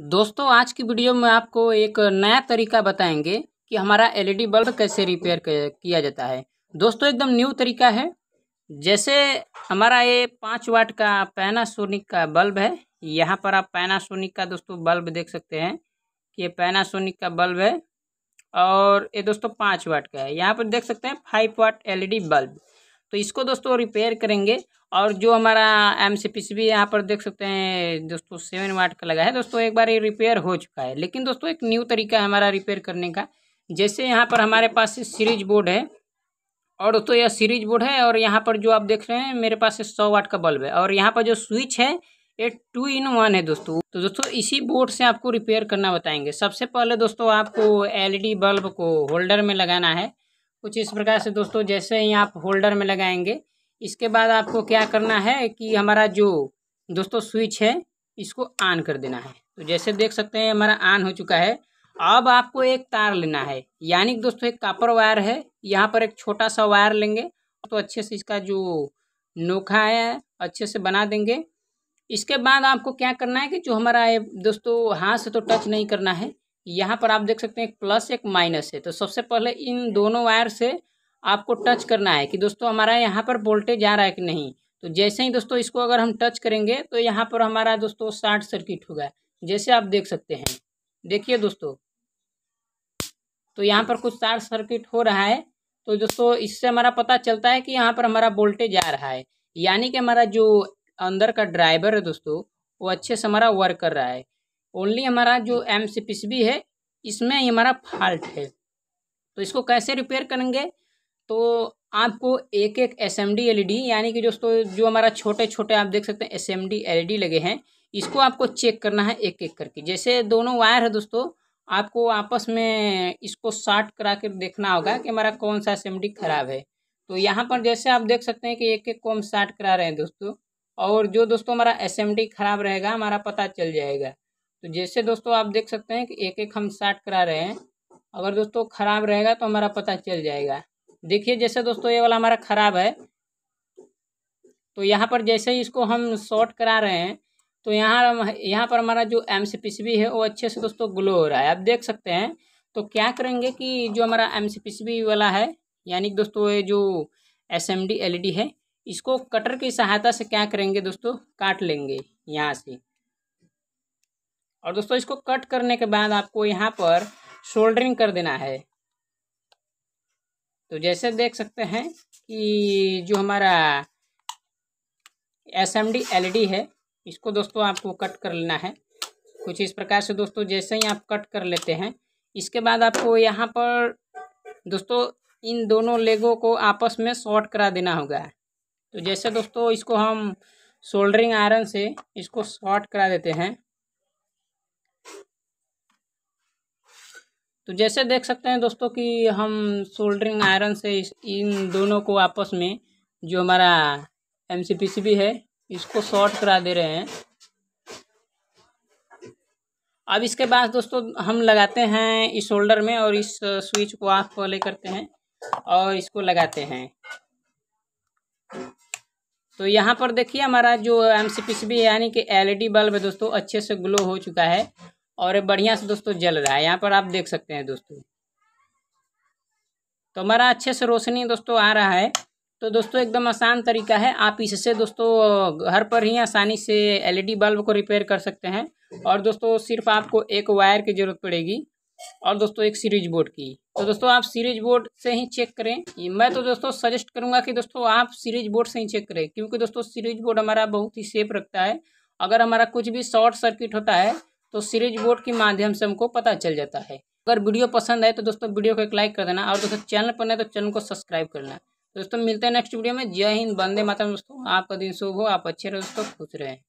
दोस्तों आज की वीडियो में आपको एक नया तरीका बताएंगे कि हमारा एलईडी बल्ब कैसे रिपेयर किया जाता है दोस्तों एकदम न्यू तरीका है जैसे हमारा ये पाँच वाट का पैनासोनिक का बल्ब है यहाँ पर आप पैनासोनिक का दोस्तों बल्ब देख सकते हैं कि ये पैनासोनिक का बल्ब है और ये दोस्तों पाँच वाट का है यहाँ पर देख सकते हैं फाइव वाट एल बल्ब तो इसको दोस्तों रिपेयर करेंगे और जो हमारा एम सी पी सी भी यहाँ पर देख सकते हैं दोस्तों सेवन वाट का लगा है दोस्तों एक बार ये रिपेयर हो चुका है लेकिन दोस्तों एक न्यू तरीका है हमारा रिपेयर करने का जैसे यहाँ पर हमारे पास सीरीज बोर्ड है और दोस्तों यह सीरीज बोर्ड है और यहाँ पर जो आप देख रहे हैं मेरे पास सौ वाट का बल्ब है और यहाँ पर जो स्विच है ये टू इन वन है दोस्तों तो दोस्तों इसी बोर्ड से आपको रिपेयर करना बताएंगे सबसे पहले दोस्तों आपको एलईडी बल्ब को होल्डर में लगाना है कुछ इस प्रकार से दोस्तों जैसे ही आप होल्डर में लगाएंगे इसके बाद आपको क्या करना है कि हमारा जो दोस्तों स्विच है इसको ऑन कर देना है तो जैसे देख सकते हैं हमारा ऑन हो चुका है अब आपको एक तार लेना है यानी दोस्तों एक कापर वायर है यहाँ पर एक छोटा सा वायर लेंगे तो अच्छे से इसका जो नोखा है अच्छे से बना देंगे इसके बाद आपको क्या करना है कि जो हमारा दोस्तों हाथ से तो टच नहीं करना है यहाँ पर आप देख सकते हैं एक प्लस एक माइनस है तो सबसे पहले इन दोनों वायर से आपको टच करना है कि दोस्तों हमारा यहाँ पर वोल्टेज आ रहा है कि नहीं तो जैसे ही दोस्तों इसको अगर हम टच करेंगे तो यहाँ पर हमारा दोस्तों शॉर्ट सर्किट होगा जैसे आप देख सकते हैं देखिए दोस्तों तो यहाँ पर कुछ शॉर्ट सर्किट हो रहा है तो दोस्तों इससे हमारा पता चलता है कि यहाँ पर हमारा वोल्टेज आ रहा है यानी कि हमारा जो अंदर का ड्राइवर है दोस्तों वो अच्छे से हमारा वर्क कर रहा है ओनली हमारा जो M C P C B है इसमें ही हमारा फॉल्ट है तो इसको कैसे रिपेयर करेंगे तो आपको एक एक S M D L E D यानी कि दोस्तों जो हमारा छोटे छोटे आप देख सकते हैं S M D L E D लगे हैं इसको आपको चेक करना है एक एक करके जैसे दोनों वायर है दोस्तों आपको आपस में इसको शार्ट करा कर देखना होगा कि हमारा कौन सा एस एम डी खराब है तो यहाँ पर जैसे आप देख सकते हैं कि एक एक को हम शार्ट करा रहे हैं दोस्तों और जो दोस्तों हमारा एस एम डी खराब रहेगा हमारा पता चल जाएगा तो जैसे दोस्तों आप देख सकते हैं कि एक एक हम स्टार्ट करा रहे हैं अगर दोस्तों ख़राब रहेगा तो हमारा पता चल जाएगा देखिए जैसे दोस्तों ये वाला हमारा ख़राब है तो यहाँ पर जैसे ही इसको हम शॉर्ट करा रहे हैं तो यहाँ यहाँ पर हमारा जो M C P C B है वो अच्छे से दोस्तों ग्लो हो रहा है आप देख सकते हैं तो क्या करेंगे कि जो हमारा M C P C B वाला है यानी कि दोस्तों ये जो S M D L E D है इसको कटर की सहायता से क्या करेंगे दोस्तों काट लेंगे यहाँ से और दोस्तों इसको कट करने के बाद आपको यहाँ पर शोल्डरिंग कर देना है तो जैसे देख सकते हैं कि जो हमारा S M D L D है इसको दोस्तों आपको कट कर लेना है कुछ इस प्रकार से दोस्तों जैसे ही आप कट कर लेते हैं इसके बाद आपको यहाँ पर दोस्तों इन दोनों लेगों को आपस में शॉर्ट करा देना होगा तो जैसे दोस्तों इसको हम सोल्डरिंग आयरन से इसको शॉर्ट करा देते हैं तो जैसे देख सकते हैं दोस्तों कि हम सोल्डरिंग आयरन से इन दोनों को आपस में जो हमारा एम सी है इसको शॉर्ट करा दे रहे हैं अब इसके बाद दोस्तों हम लगाते हैं इस शोल्डर में और इस स्विच को ऑफ फॉले करते हैं और इसको लगाते हैं तो यहाँ पर देखिए हमारा जो M C P C B यानी कि एलईडी बल्ब है दोस्तों अच्छे से ग्लो हो चुका है और बढ़िया से दोस्तों जल रहा है यहाँ पर आप देख सकते हैं दोस्तों तो हमारा अच्छे से रोशनी दोस्तों आ रहा है तो दोस्तों एकदम आसान तरीका है आप इससे दोस्तों घर पर ही आसानी से एलईडी e बल्ब को रिपेयर कर सकते हैं और दोस्तों सिर्फ आपको एक वायर की ज़रूरत पड़ेगी और दोस्तों एक सीरीज बोर्ड की तो दोस्तों आप सीरीज बोर्ड से ही चेक करें मैं तो दोस्तों सजेस्ट करूंगा कि दोस्तों आप सीरीज बोर्ड से ही चेक करें क्योंकि दोस्तों सीरीज बोर्ड हमारा बहुत ही सेफ रखता है अगर हमारा कुछ भी शॉर्ट सर्किट होता है तो सीरीज बोर्ड के माध्यम से हमको पता चल जाता है अगर वीडियो पसंद आए तो दोस्तों वीडियो को एक लाइक कर देना और दोस्तों चैनल पर नए तो चैनल को सब्सक्राइब करना तो दोस्तों मिलते हैं नेक्स्ट वीडियो में जय हिंद बंदे माता दोस्तों आपका दिन शुभ हो आप अच्छे रहे दोस्तों खुश रहें